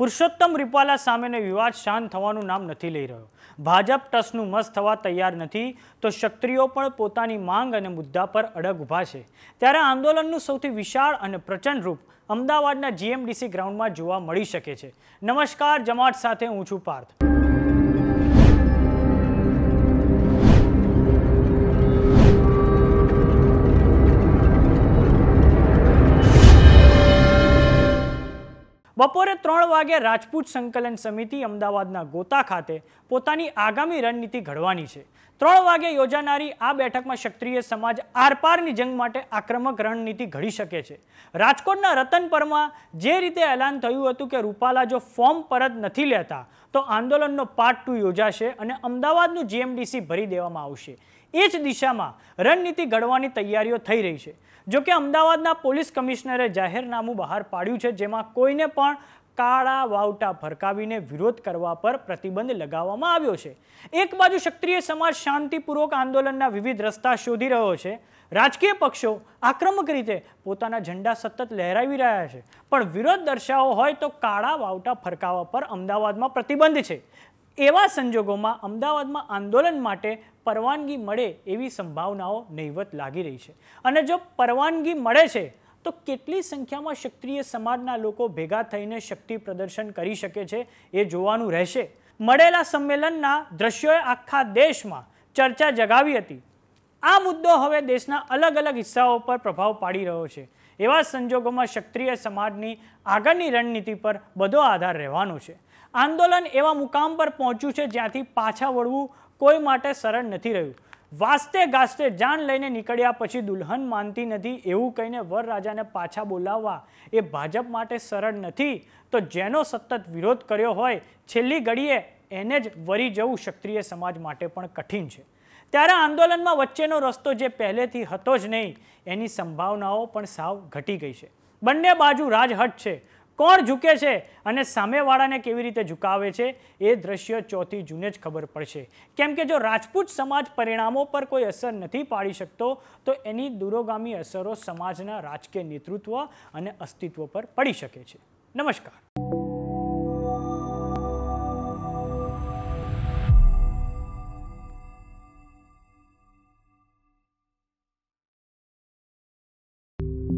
પુરુષોત્તમ રૂપાલા સામેનો વિવાદ શાંત થવાનું નામ નથી લઈ રહ્યો ભાજપ ટ્રસ્ટનું મસ્ત થવા તૈયાર નથી તો ક્ષત્રિયો પણ પોતાની માંગ અને મુદ્દા પર અડગ ઊભા છે ત્યારે આંદોલનનું સૌથી વિશાળ અને પ્રચંડ રૂપ અમદાવાદના જીએમડીસી ગ્રાઉન્ડમાં જોવા મળી શકે છે નમસ્કાર જમાટ સાથે હું છું પાર્થ બપોરે ત્રણ વાગે રાજપૂત સંકલન સમિતિ અમદાવાદના ગોતા ખાતે પોતાની આગામી રણનીતિ ઘડવાની છે ત્રણ વાગે યોજાનારી આ બેઠકમાં ક્ષત્રિય સમાજ આરપારની જંગ માટે આક્રમક રણનીતિ ઘડી શકે છે રાજકોટના રતનપરમાં જે રીતે એલાન થયું હતું કે રૂપાલા જો ફોર્મ પરત નથી લેતા તો આંદોલનનો પાર્ટ ટુ યોજાશે અને અમદાવાદનું જીએમડીસી ભરી દેવામાં આવશે એ જ દિશામાં રણનીતિ ઘડવાની તૈયારીઓ થઈ રહી છે જોકે અમદાવાદના પોલીસ કમિશનરે જાહેરનામું બહાર પાડ્યું છે જેમાં કોઈને પણ કાળા વાવટા ફરકાવીને વિરોધ કરવા પર પ્રતિબંધ લગાવવામાં આવ્યો છે એક બાજુ ક્ષત્રિય સમાજ શાંતિપૂર્વક આંદોલનના વિવિધ રસ્તા શોધી રહ્યો છે રાજકીય પક્ષો આક્રમક રીતે પોતાના ઝંડા સતત લહેરાવી રહ્યા છે પણ વિરોધ દર્શાવો હોય તો કાળા વાવટા ફરકાવા પર અમદાવાદમાં પ્રતિબંધ છે એવા સંજોગોમાં અમદાવાદમાં આંદોલન માટે પરવાનગી મળે એવી સંભાવનાઓ નહીવત લાગી રહી છે અને જો પરવાનગી મળે છે તો કેટલી સંખ્યામાં ક્ષત્રિય સમાજના લોકો ભેગા થઈને શક્તિ પ્રદર્શન કરી શકે છે એ જોવાનું રહેશે મળેલા સંમેલનના દ્રશ્યોએ આખા દેશમાં ચર્ચા જગાવી હતી આ મુદ્દો હવે દેશના અલગ અલગ હિસ્સાઓ પર પ્રભાવ પાડી રહ્યો છે એવા સંજોગોમાં ક્ષત્રિય સમાજની આગળની રણનીતિ પર બધો આધાર રહેવાનો છે આંદોલન એવા મુકામ પર પહોંચ્યું છે જ્યાંથી પાછા વળવું કોઈ માટે સરળ નથી રહ્યું વાસ્તે ગાસ્તે જાણ લઈને નીકળ્યા પછી દુલ્હન માનતી નથી એવું કહીને વરરાજાને પાછા બોલાવવા એ ભાજપ માટે સરળ નથી તો જેનો સતત વિરોધ કર્યો હોય છેલ્લી ઘડીએ એને જ વરી જવું ક્ષત્રિય સમાજ માટે પણ કઠિન છે ત્યારે આંદોલનમાં વચ્ચેનો રસ્તો જે પહેલેથી હતો જ નહીં એની સંભાવનાઓ પણ સાવ ઘટી ગઈ છે બંને બાજુ રાજહટ છે કોણ ઝૂકે છે અને સામેવાળાને કેવી રીતે ઝુકાવે છે એ દ્રશ્ય ચોથી જૂને જ ખબર પડશે કેમ કે જો રાજપૂત સમાજ પરિણામો પર કોઈ અસર નથી પાડી શકતો તો એની દૂરોગામી અસરો સમાજના રાજકીય નેતૃત્વ અને અસ્તિત્વ પર પડી શકે છે નમસ્કાર thank you